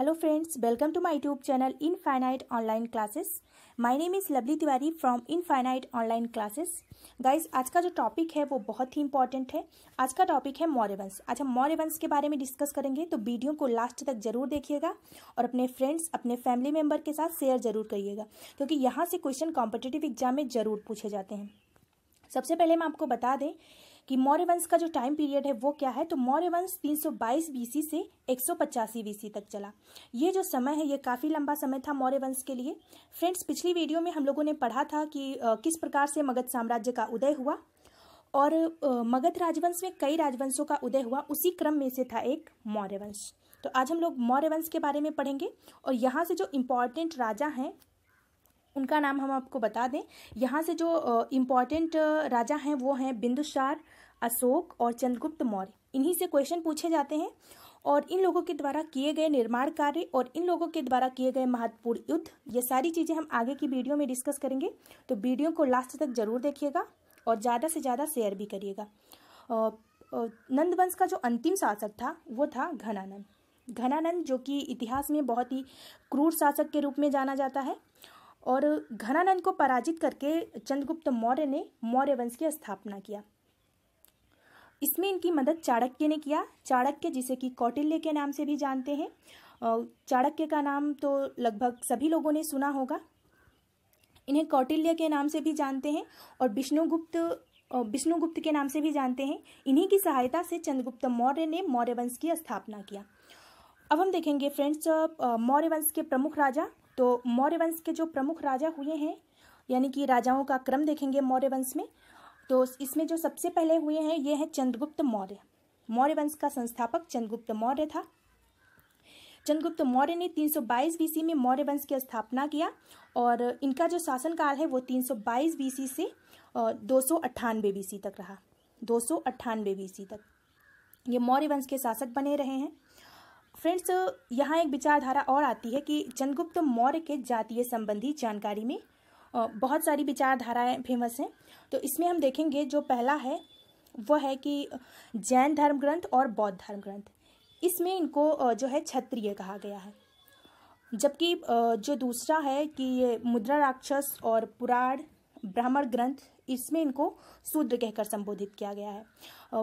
hello friends welcome to my YouTube channel infinite online classes my name is Lovely Tiwari infinite online classes guys आज का जो topic है वो बहुत ही important है आज का टॉपिक है मॉरेवंस आज हम मॉरेवंस के बारे में डिस्कस करेंगे तो वीडियो को लास्ट तक जरूर देखिएगा और अपने फ्रेंड्स अपने फैमिली मेम्बर के साथ शेयर जरूर करिएगा क्योंकि यहाँ से क्वेश्चन कॉम्पिटेटिव एग्जाम में जरूर पूछे जाते हैं सबसे पहले हम आपको बता दें कि मौर्य वंश का जो टाइम पीरियड है वो क्या है तो मौर्य वंश 322 बीसी से 185 बीसी तक चला ये जो समय है ये काफ़ी लंबा समय था मौर्य वंश के लिए फ्रेंड्स पिछली वीडियो में हम लोगों ने पढ़ा था कि किस प्रकार से मगध साम्राज्य का उदय हुआ और मगध राजवंश में कई राजवंशों का उदय हुआ उसी क्रम में से था एक मौर्य वंश तो आज हम लोग मौर्य वंश के बारे में पढ़ेंगे और यहाँ से जो इम्पॉर्टेंट राजा हैं उनका नाम हम आपको बता दें यहाँ से जो इम्पॉर्टेंट राजा हैं वो हैं बिंदुसार अशोक और चंद्रगुप्त मौर्य इन्हीं से क्वेश्चन पूछे जाते हैं और इन लोगों के द्वारा किए गए निर्माण कार्य और इन लोगों के द्वारा किए गए महत्वपूर्ण युद्ध ये सारी चीज़ें हम आगे की वीडियो में डिस्कस करेंगे तो वीडियो को लास्ट तक जरूर देखिएगा और ज़्यादा से ज़्यादा शेयर भी करिएगा नंदवंश का जो अंतिम शासक था वो था घनानंद घनानंद जो कि इतिहास में बहुत ही क्रूर शासक के रूप में जाना जाता है और घनानंद को पराजित करके चंद्रगुप्त मौर्य ने मौर्य वंश की स्थापना किया इसमें इनकी मदद चाणक्य ने किया चाणक्य जिसे कि कौटिल्य के नाम से भी जानते हैं चाणक्य का नाम तो लगभग सभी लोगों ने सुना होगा इन्हें कौटिल्य के नाम से भी जानते हैं और विष्णुगुप्त विष्णुगुप्त के नाम से भी जानते हैं इन्हीं की सहायता से चंद्रगुप्त मौर्य ने मौर्य वंश की स्थापना किया अब हम देखेंगे फ्रेंड्स मौर्य वंश के प्रमुख राजा तो मौर्य वंश के जो प्रमुख राजा हुए हैं यानी कि राजाओं का क्रम देखेंगे मौर्य वंश में तो इसमें जो सबसे पहले हुए हैं ये हैं चंद्रगुप्त मौर्य मौर्य वंश का संस्थापक चंद्रगुप्त मौर्य था चंद्रगुप्त मौर्य ने 322 बीसी में मौर्य वंश की स्थापना किया और इनका जो शासनकाल है वो 322 बीसी से दो सौ बीसी तक रहा दो सौ बीसी तक ये मौर्य वंश के शासक बने रहे हैं फ्रेंड्स यहाँ एक विचारधारा और आती है कि चंद्रगुप्त मौर्य के जातीय संबंधी जानकारी में बहुत सारी विचारधाराएं फेमस हैं तो इसमें हम देखेंगे जो पहला है वो है कि जैन धर्म ग्रंथ और बौद्ध धर्म ग्रंथ इसमें इनको जो है क्षत्रिय कहा गया है जबकि जो दूसरा है कि ये मुद्रा राक्षस और पुराण ब्राह्मण ग्रंथ इसमें इनको शूद्र कहकर संबोधित किया गया है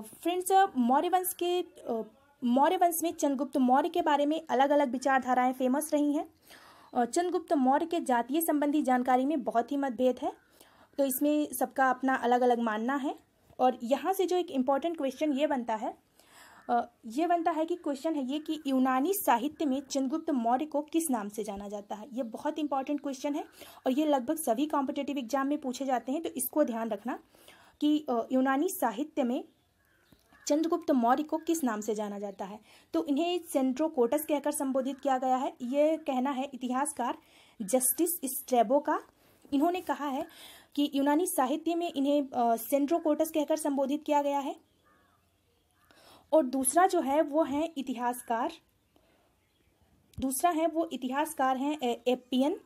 फ्रेंड्स मौर्य वंश के मौर्य वंश में चंद्रगुप्त मौर्य के बारे में अलग अलग विचारधाराएं फेमस रही हैं चंद्रगुप्त मौर्य के जातीय संबंधी जानकारी में बहुत ही मतभेद है तो इसमें सबका अपना अलग अलग मानना है और यहाँ से जो एक इम्पॉर्टेंट क्वेश्चन ये बनता है ये बनता है कि क्वेश्चन है ये कि यूनानी साहित्य में चंद्रगुप्त मौर्य को किस नाम से जाना जाता है ये बहुत इंपॉर्टेंट क्वेश्चन है और ये लगभग सभी कॉम्पिटेटिव एग्जाम में पूछे जाते हैं तो इसको ध्यान रखना कि यूनानी साहित्य में चंद्रगुप्त मौर्य को किस नाम से जाना जाता है तो इन्हें सेंट्रोकोटस कहकर संबोधित किया गया है ये कहना है इतिहासकार जस्टिस स्ट्रेबो का इन्होंने कहा है कि यूनानी साहित्य में इन्हें सेंट्रोकोटस कहकर संबोधित किया गया है और दूसरा जो है वो है इतिहासकार दूसरा है वो इतिहासकार हैं एपियन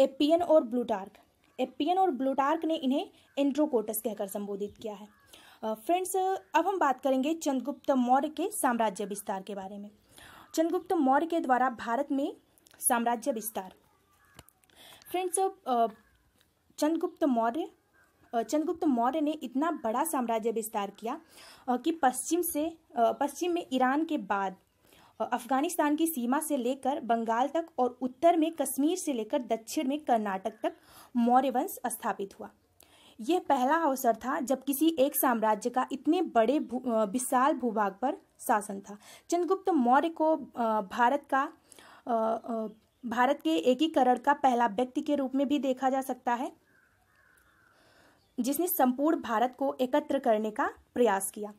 एपियन और ब्लूटार्क एपियन और ब्लूटार्क ने इन्हें एंड्रोकोटस कहकर संबोधित किया है फ्रेंड्स अब हम बात करेंगे चंद्रगुप्त मौर्य के साम्राज्य विस्तार के बारे में चंद्रगुप्त मौर्य के द्वारा भारत में साम्राज्य विस्तार फ्रेंड्स चंद्रगुप्त मौर्य चंद्रगुप्त मौर्य ने इतना बड़ा साम्राज्य विस्तार किया कि पश्चिम से पश्चिम में ईरान के बाद अफगानिस्तान की सीमा से लेकर बंगाल तक और उत्तर में कश्मीर से लेकर दक्षिण में कर्नाटक तक मौर्य वंश स्थापित हुआ यह पहला अवसर था जब किसी एक साम्राज्य का इतने बड़े विशाल विशाल भूभाग पर शासन था चंद्रगुप्त मौर्य को भारत का भारत के एकीकरण का पहला व्यक्ति के रूप में भी देखा जा सकता है जिसने संपूर्ण भारत को एकत्र करने का प्रयास किया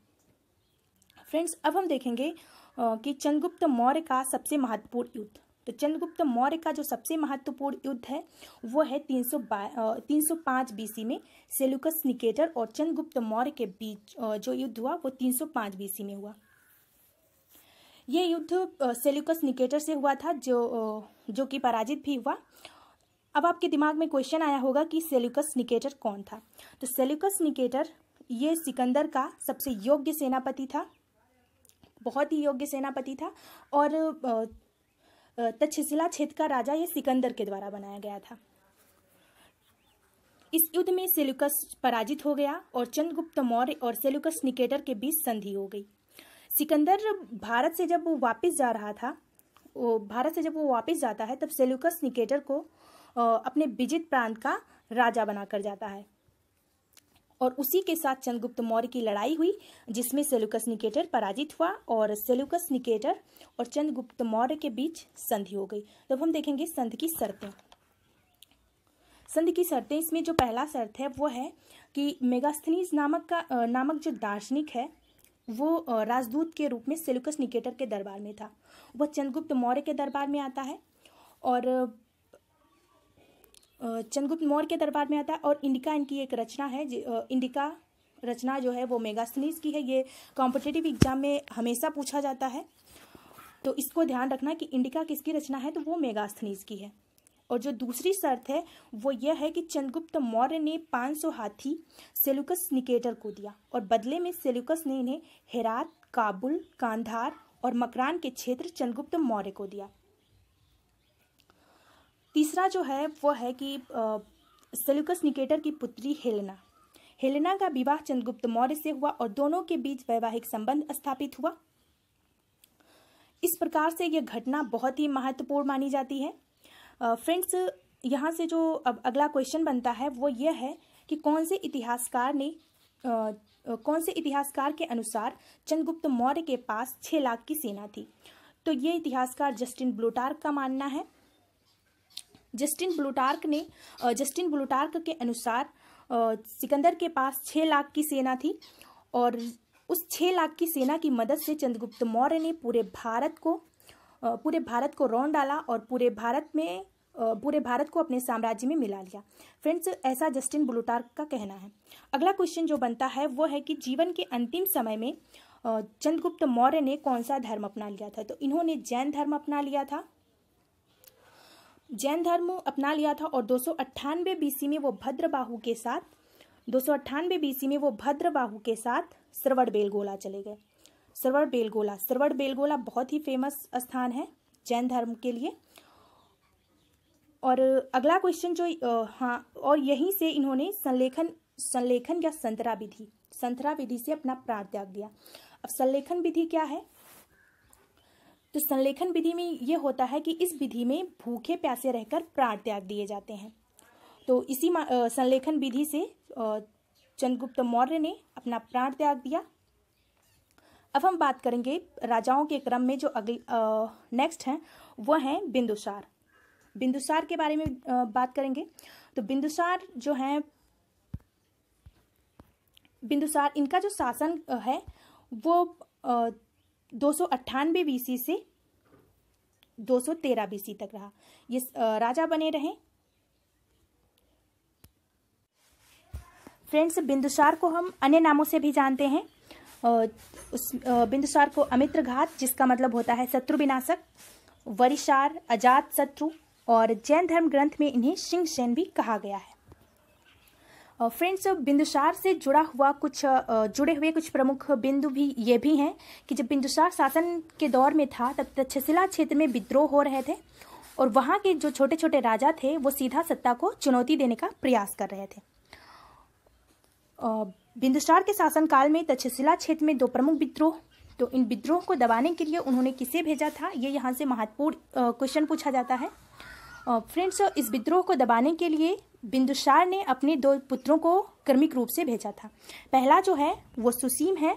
फ्रेंड्स अब हम देखेंगे कि चंद्रगुप्त मौर्य का सबसे महत्वपूर्ण युद्ध तो चंद्रगुप्त मौर्य का जो सबसे महत्वपूर्ण युद्ध है वो है तीन सौ तीन सौ पाँच बीसी में सेलुकस निकेटर और चंद्रगुप्त मौर्य के बीच जो युद्ध हुआ वो तीन सौ पाँच बीसी में हुआ ये युद्ध सेलुकस निकेटर से हुआ था जो जो कि पराजित भी हुआ अब आपके दिमाग में क्वेश्चन आया होगा कि सेलुकस निकेटर कौन था तो सेलुकस निकेटर ये सिकंदर का सबसे योग्य सेनापति था बहुत ही योग्य सेनापति था और तक्षशिला क्षेत्र का राजा ये सिकंदर के द्वारा बनाया गया था इस युद्ध में सेलुकस पराजित हो गया और चंद्रगुप्त मौर्य और सेलुकस निकेटर के बीच संधि हो गई सिकंदर भारत से जब वो वापस जा रहा था वो भारत से जब वो वापस जाता है तब सेलुकस निकेटर को अपने विजित प्रांत का राजा बनाकर जाता है और उसी के साथ चंद्रगुप्त मौर्य की लड़ाई हुई जिसमें सेलुकस निकेटर पराजित हुआ और सेलुकस निकेटर और चंद्रगुप्त मौर्य के बीच संधि हो गई तब तो हम देखेंगे संधि की शर्तें संधि की शर्तें इसमें जो पहला शर्त है वो है कि मेगास्थनीज नामक का नामक जो दार्शनिक है वो राजदूत के रूप में सेलुकस निकेटर के दरबार में था वह चंद्रगुप्त मौर्य के दरबार में आता है और चंद्रगुप्त मौर्य के दरबार में आता है और इंडिका इनकी एक रचना है इंडिका रचना जो है वो मेगास्थनीस की है ये कॉम्पिटेटिव एग्जाम में हमेशा पूछा जाता है तो इसको ध्यान रखना कि इंडिका किसकी रचना है तो वो मेगास्थनीज की है और जो दूसरी शर्त है वो यह है कि चंद्रगुप्त मौर्य ने 500 हाथी सेलुकस निकेटर को दिया और बदले में सेलुकस ने इन्हें हेरात काबुल कांधार और मकरान के क्षेत्र चंद्रगुप्त मौर्य को दिया तीसरा जो है वो है कि सेल्यूकस निकेटर की पुत्री हेलेना हेलेना का विवाह चंद्रगुप्त मौर्य से हुआ और दोनों के बीच वैवाहिक संबंध स्थापित हुआ इस प्रकार से यह घटना बहुत ही महत्वपूर्ण मानी जाती है फ्रेंड्स यहाँ से जो अब अगला क्वेश्चन बनता है वो यह है कि कौन से इतिहासकार ने आ, कौन से इतिहासकार के अनुसार चंद्रगुप्त मौर्य के पास छः लाख की सेना थी तो ये इतिहासकार जस्टिन ब्लूटार्क का मानना है जस्टिन ब्लूटार्क ने जस्टिन ब्लूटार्क के अनुसार सिकंदर के पास छः लाख की सेना थी और उस छः लाख की सेना की मदद से चंद्रगुप्त मौर्य ने पूरे भारत को पूरे भारत को रौन डाला और पूरे भारत में पूरे भारत को अपने साम्राज्य में मिला लिया फ्रेंड्स ऐसा जस्टिन ब्लूटार्क का कहना है अगला क्वेश्चन जो बनता है वो है कि जीवन के अंतिम समय में चंद्रगुप्त मौर्य ने कौन सा धर्म अपना लिया था तो इन्होंने जैन धर्म अपना लिया था जैन धर्म अपना लिया था और दो सौ बीसी में वो भद्रबाहु के साथ दो सौ बीसी में वो भद्रबाहु के साथ सरवड़ बेलगोला चले गए सरवड़ बेलगोला सरवड़ बेलगोला बहुत ही फेमस स्थान है जैन धर्म के लिए और अगला क्वेश्चन जो हाँ और यहीं से इन्होंने संलेखन संलेखन या संतरा विधि संतरा विधि से अपना प्राण त्याग दिया अब संलेखन विधि क्या है तो संलेखन विधि में ये होता है कि इस विधि में भूखे प्यासे रहकर प्राण त्याग दिए जाते हैं तो इसी संलेखन विधि से चंद्रगुप्त मौर्य ने अपना प्राण त्याग दिया अब हम बात करेंगे राजाओं के क्रम में जो अगले नेक्स्ट हैं वह हैं बिंदुसार बिंदुसार के बारे में आ, बात करेंगे तो बिंदुसार जो हैं बिंदुसार इनका जो शासन है वो आ, दो सौ अट्ठानवे बीसी से दो सौ तेरह बीसी तक रहा ये राजा बने रहे फ्रेंड्स बिंदुसार को हम अन्य नामों से भी जानते हैं उस बिंदुसार को अमित्र घात जिसका मतलब होता है शत्रु विनाशक वरिशार अजात शत्रु और जैन धर्म ग्रंथ में इन्हें सिंह सेन भी कहा गया है फ्रेंड्स बिंदुसार से जुड़ा हुआ कुछ जुड़े हुए कुछ प्रमुख बिंदु भी ये भी हैं कि जब बिंदुसार शासन के दौर में था तब तक्षशिला क्षेत्र में विद्रोह हो रहे थे और वहाँ के जो छोटे छोटे राजा थे वो सीधा सत्ता को चुनौती देने का प्रयास कर रहे थे बिंदुसार के शासनकाल में तक्षशिला क्षेत्र में दो प्रमुख विद्रोह तो इन विद्रोह को दबाने के लिए उन्होंने किसे भेजा था ये यहाँ से महत्वपूर्ण क्वेश्चन पूछा जाता है फ्रेंड्स इस विद्रोह को दबाने के लिए बिंदुसार ने अपने दो पुत्रों को क्रमिक रूप से भेजा था पहला जो है वो सुसीम है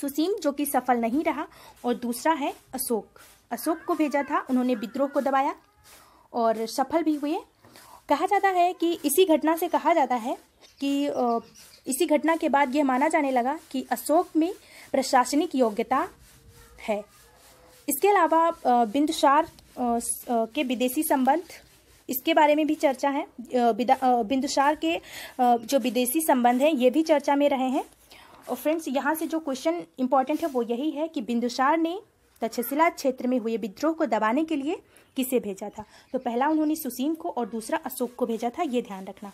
सुसीम जो कि सफल नहीं रहा और दूसरा है अशोक अशोक को भेजा था उन्होंने विद्रोह को दबाया और सफल भी हुए कहा जाता है कि इसी घटना से कहा जाता है कि इसी घटना के बाद यह माना जाने लगा कि अशोक में प्रशासनिक योग्यता है इसके अलावा बिंदुसार के विदेशी संबंध इसके बारे में भी चर्चा है बिंदुसार के जो विदेशी संबंध हैं ये भी चर्चा में रहे हैं और फ्रेंड्स यहाँ से जो क्वेश्चन इंपॉर्टेंट है वो यही है कि बिंदुसार ने तक्षशिला क्षेत्र में हुए विद्रोह को दबाने के लिए किसे भेजा था तो पहला उन्होंने सुसीन को और दूसरा अशोक को भेजा था ये ध्यान रखना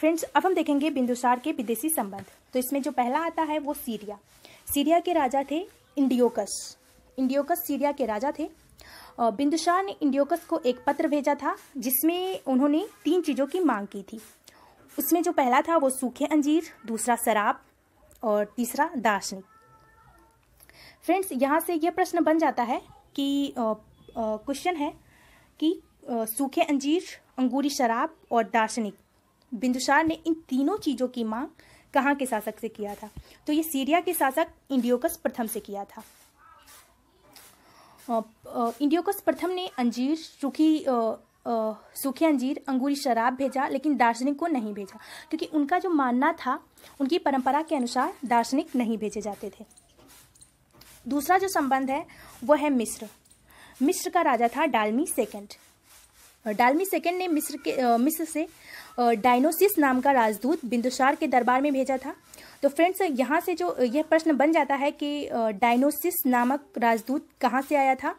फ्रेंड्स अब हम देखेंगे बिंदुसार के विदेशी संबंध तो इसमें जो पहला आता है वो सीरिया सीरिया के राजा थे इंडियोकस इंडियोकस सीरिया के राजा थे बिंदुशाह ने इंडियोकस को एक पत्र भेजा था जिसमें उन्होंने तीन चीज़ों की मांग की थी उसमें जो पहला था वो सूखे अंजीर दूसरा शराब और तीसरा दार्शनिक फ्रेंड्स यहाँ से यह प्रश्न बन जाता है कि क्वेश्चन है कि सूखे अंजीर अंगूरी शराब और दार्शनिक बिंदुशार ने इन तीनों चीज़ों की मांग कहाँ के शासक से किया था तो ये सीरिया के शासक इंडियोकस प्रथम से किया था इंडियोकस प्रथम ने अंजीर सूखी सूखे अंजीर अंगूरी शराब भेजा लेकिन दार्शनिक को नहीं भेजा क्योंकि उनका जो मानना था उनकी परंपरा के अनुसार दार्शनिक नहीं भेजे जाते थे दूसरा जो संबंध है वह है मिस्र मिस्र का राजा था डालमी सेकंड डालमी सेकेंड ने मिस्र के मिस्र से डायनोसिस नाम का राजदूत बिंदुसार के दरबार में भेजा था तो फ्रेंड्स यहाँ से जो यह प्रश्न बन जाता है कि डायनोसिस नामक राजदूत कहाँ से आया था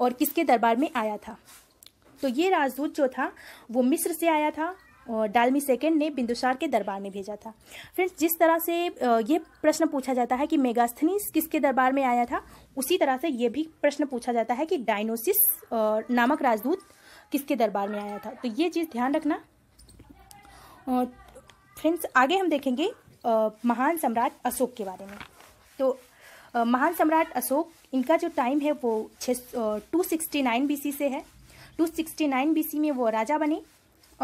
और किसके दरबार में आया था तो ये राजदूत जो था वो मिस्र से आया था और डालमी सेकेंड ने बिंदुसार के दरबार में भेजा था फ्रेंड्स जिस तरह से ये प्रश्न पूछा जाता है कि मेगास्थनीस किसके दरबार में आया था उसी तरह से ये भी प्रश्न पूछा जाता है कि डायनोसिस नामक राजदूत किसके दरबार में आया था तो ये चीज़ ध्यान रखना फ्रेंड्स आगे हम देखेंगे महान सम्राट अशोक के बारे में तो महान सम्राट अशोक इनका जो टाइम है वो छः टू सिक्सटी नाइन बी से है टू सिक्सटी नाइन बी में वो राजा बने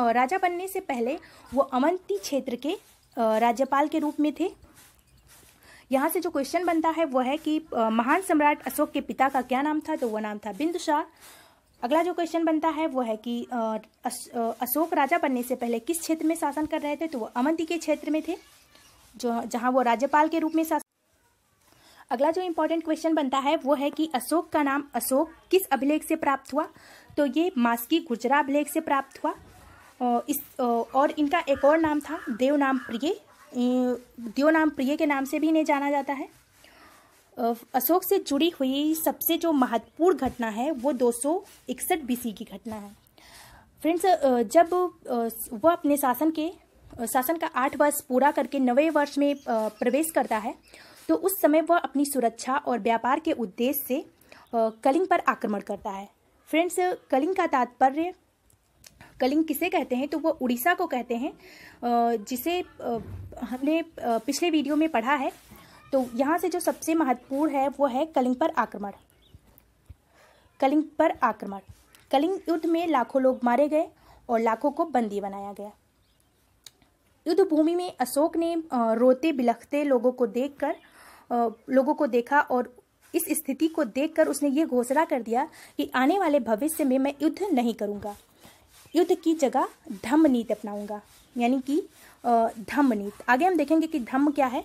और राजा बनने से पहले वो अमंती क्षेत्र के राज्यपाल के रूप में थे यहाँ से जो क्वेश्चन बनता है वो है कि महान सम्राट अशोक के पिता का क्या नाम था तो वो नाम था बिंदुसार अगला जो क्वेश्चन बनता है वो है कि अशोक राजा बनने से पहले किस क्षेत्र में शासन कर रहे थे तो वो अमंती के क्षेत्र में थे जो जहाँ वो राज्यपाल के रूप में शासन अगला जो इम्पोर्टेंट क्वेश्चन बनता है वो है कि अशोक का नाम अशोक किस अभिलेख से प्राप्त हुआ तो ये मास्की गुजरा अभिलेख से प्राप्त हुआ इस और इनका एक और नाम था देव नाम प्रिय देवनाम प्रिय के नाम से भी इन्हें जाना जाता है अशोक से जुड़ी हुई सबसे जो महत्वपूर्ण घटना है वो दो सौ इकसठ बीसी की घटना है फ्रेंड्स जब वह अपने शासन के शासन का आठ वर्ष पूरा करके नवे वर्ष में प्रवेश करता है तो उस समय वह अपनी सुरक्षा और व्यापार के उद्देश्य से कलिंग पर आक्रमण करता है फ्रेंड्स कलिंग का तात्पर्य कलिंग किसे कहते हैं तो वो उड़ीसा को कहते हैं जिसे हमने पिछले वीडियो में पढ़ा है तो यहाँ से जो सबसे महत्वपूर्ण है वो है कलिंग पर आक्रमण कलिंग पर आक्रमण कलिंग युद्ध में लाखों लोग मारे गए और लाखों को बंदी बनाया गया युद्ध भूमि में अशोक ने रोते बिलखते लोगों को देखकर लोगों को देखा और इस स्थिति को देखकर उसने ये घोषणा कर दिया कि आने वाले भविष्य में मैं युद्ध नहीं करूँगा युद्ध की जगह धम्म नीति अपनाऊंगा यानी कि धम्म नीति आगे हम देखेंगे कि धम्म क्या है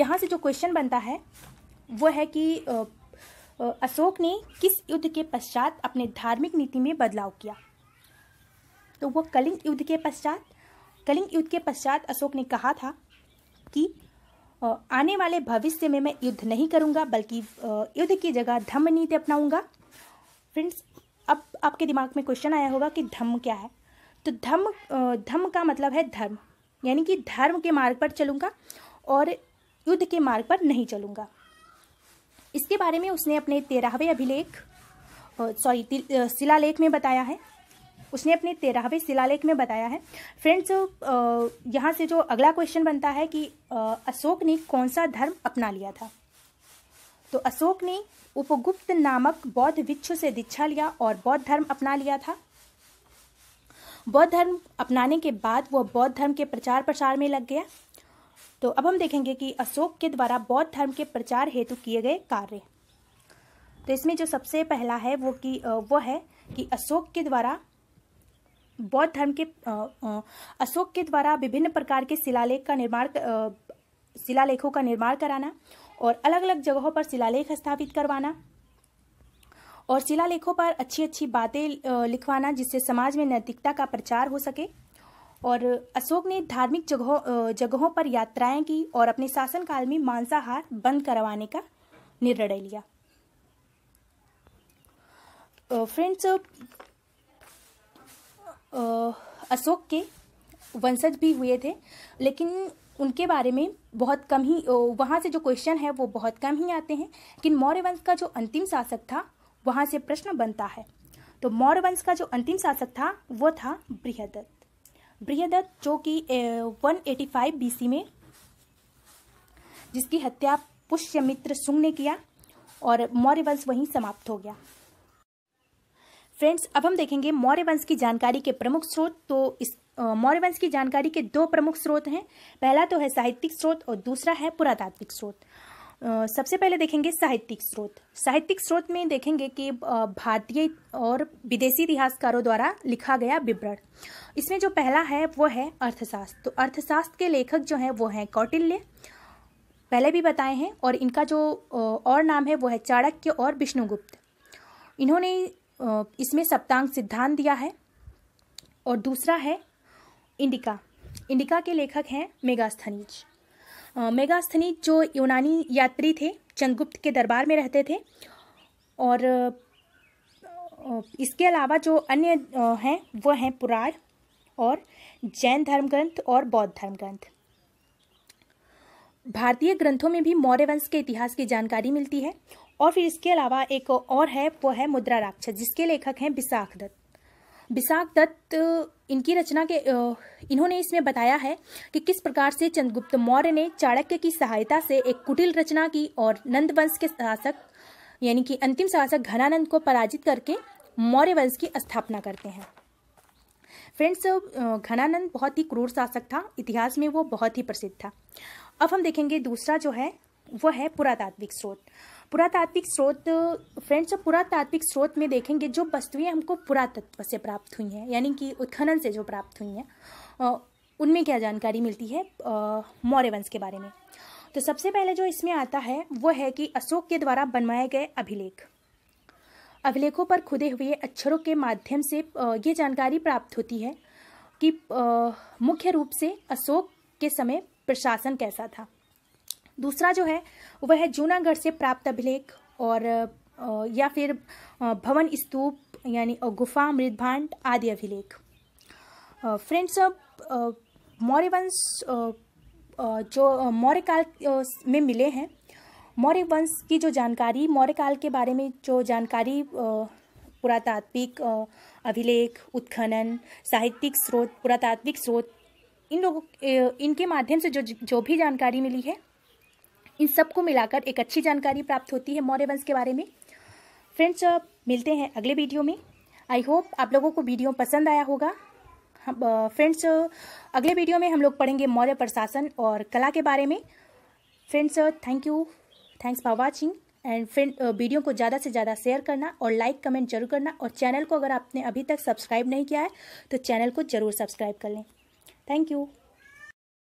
यहाँ से जो क्वेश्चन बनता है वो है कि अशोक ने किस युद्ध के पश्चात अपने धार्मिक नीति में बदलाव किया तो वह कलिंग युद्ध के पश्चात कलिंग युद्ध के पश्चात अशोक ने कहा था कि आने वाले भविष्य में मैं युद्ध नहीं करूँगा बल्कि युद्ध की जगह धम्म नीति अपनाऊँगा फ्रेंड्स अब आपके दिमाग में क्वेश्चन आया होगा कि धम्म क्या है तो धम्म धम्म का मतलब है धर्म यानी कि धर्म के मार्ग पर चलूँगा और युद्ध के मार्ग पर नहीं चलूँगा इसके बारे में उसने अपने तेरहवें अभिलेख सॉरी शिलालेख में बताया है उसने अपने तेरहवें शिलालेख में बताया है फ्रेंड्स यहाँ से जो अगला क्वेश्चन बनता है कि अशोक ने कौन सा धर्म अपना लिया था तो अशोक ने उपगुप्त नामक बौद्ध विक्षु से दीक्षा लिया और बौद्ध धर्म अपना लिया था बौद्ध धर्म अपनाने के बाद वह बौद्ध धर्म के प्रचार प्रसार में लग गया तो अब हम देखेंगे कि अशोक के द्वारा बौद्ध धर्म के प्रचार हेतु किए गए कार्य तो इसमें जो सबसे पहला है वो कि वो है कि अशोक के द्वारा बौद्ध धर्म के अशोक के द्वारा विभिन्न प्रकार के शिलालेख का निर्माण शिलालेखों का निर्माण कराना और अलग अलग जगहों पर शिलालेख स्थापित करवाना और शिलालेखों पर अच्छी अच्छी बातें लिखवाना जिससे समाज में नैतिकता का प्रचार हो सके और अशोक ने धार्मिक जगहों जगहों पर यात्राएं की और अपने शासनकाल में मांसाहार बंद करवाने का निर्णय लिया फ्रेंड्स अशोक के वंशज भी हुए थे लेकिन उनके बारे में बहुत कम ही वहाँ से जो क्वेश्चन है वो बहुत कम ही आते हैं लेकिन मौर्य वंश का जो अंतिम शासक था वहाँ से प्रश्न बनता है तो मौर्य वंश का जो अंतिम शासक था वो था बृहदत्त बृहदत्त जो कि 185 बीसी में जिसकी हत्या पुष्यमित्र सुंग ने किया और मौर्य वंश वहीं समाप्त हो गया फ्रेंड्स अब हम देखेंगे मौर्य वंश की जानकारी के प्रमुख स्रोत तो इस मौर्य वंश की जानकारी के दो प्रमुख स्रोत हैं पहला तो है साहित्यिक स्रोत और दूसरा है पुरातात्विक स्रोत सबसे पहले देखेंगे साहित्यिक स्रोत साहित्यिक स्रोत में देखेंगे कि भारतीय और विदेशी इतिहासकारों द्वारा लिखा गया विवरण इसमें जो पहला है वो है अर्थशास्त्र तो अर्थशास्त्र के लेखक जो हैं वो हैं कौटिल्य पहले भी बताए हैं और इनका जो और नाम है वो है चाणक्य और विष्णुगुप्त इन्होंने इसमें सप्तांग सिद्धांत दिया है और दूसरा है इंडिका इंडिका के लेखक हैं मेगास्थनीज मेगास्थनीज जो यूनानी यात्री थे चंद्रगुप्त के दरबार में रहते थे और इसके अलावा जो अन्य हैं वह हैं पुराण और जैन धर्म ग्रंथ और बौद्ध धर्म ग्रंथ भारतीय ग्रंथों में भी मौर्य वंश के इतिहास की जानकारी मिलती है और फिर इसके अलावा एक और है वो है मुद्रा राक्षस जिसके लेखक हैं विशाख दत्त विशाख दत्त इनकी रचना के इन्होंने इसमें बताया है कि किस प्रकार से चंद्रगुप्त मौर्य ने चाणक्य की सहायता से एक कुटिल रचना की और नंद वंश के शासक यानी कि अंतिम शासक घनानंद को पराजित करके मौर्य वंश की स्थापना करते हैं फ्रेंड्स घनानंद बहुत ही क्रूर शासक था इतिहास में वो बहुत ही प्रसिद्ध था अब हम देखेंगे दूसरा जो है वह है पुरातात्विक स्रोत पुरातात्विक स्रोत फ्रेंड्स जब पुरातात्विक स्रोत में देखेंगे जो वस्तुएं हमको पुरातत्व से प्राप्त हुई हैं यानी कि उत्खनन से जो प्राप्त हुई हैं उनमें क्या जानकारी मिलती है मौर्य वंश के बारे में तो सबसे पहले जो इसमें आता है वो है कि अशोक के द्वारा बनवाए गए अभिलेख अभिलेखों पर खुदे हुए अक्षरों के माध्यम से ये जानकारी प्राप्त होती है कि मुख्य रूप से अशोक के समय प्रशासन कैसा था दूसरा जो है वह है जूनागढ़ से प्राप्त अभिलेख और या फिर भवन स्तूप यानी गुफा मृदभांड आदि अभिलेख फ्रेंड्स अब मौर्य वंश जो मौर्य काल में मिले हैं मौर्य वंश की जो जानकारी मौर्य काल के बारे में जो जानकारी पुरातात्विक अभिलेख उत्खनन साहित्यिक स्रोत पुरातात्विक स्रोत इन लोगों इनके माध्यम से जो जो भी जानकारी मिली है इन सबको मिलाकर एक अच्छी जानकारी प्राप्त होती है मौर्य वंश के बारे में फ्रेंड्स मिलते हैं अगले वीडियो में आई होप आप लोगों को वीडियो पसंद आया होगा फ्रेंड्स अगले वीडियो में हम लोग पढ़ेंगे मौर्य प्रशासन और कला के बारे में friends thank you thanks for watching and friend video को ज़्यादा से ज़्यादा शेयर करना और लाइक कमेंट जरूर करना और चैनल को अगर आपने अभी तक सब्सक्राइब नहीं किया है तो चैनल को ज़रूर सब्सक्राइब कर लें थैंक यू